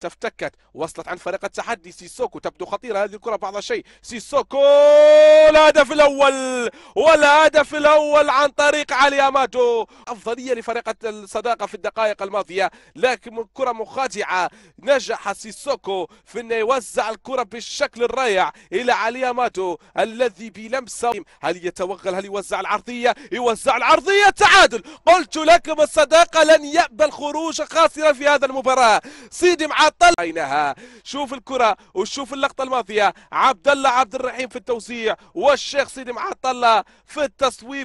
تفتكت وصلت عن فريق التحدي سيسوكو تبدو خطيرة هذه الكرة بعض الشيء سيسوكو الهدف الأول والهدف الأول عن طريق علي أماتو أفضلية لفريق الصداقة في الدقائق الماضية لكن كرة مخادعة نجح سيسوكو في أنه يوزع الكرة بالشكل الرائع إلى علي أماتو الذي بلمسة هل يتوغل هل يوزع العرضية يوزع العرضية تعادل قلت لكم الصداقة لن يأبى الخروج خاسرا في هذا المباراة سيدي مع تعطل شوف الكرة وشوف اللقطة الماضية عبد الله عبد الرحيم في التوزيع والشيخ سيدي معطلة في التصويب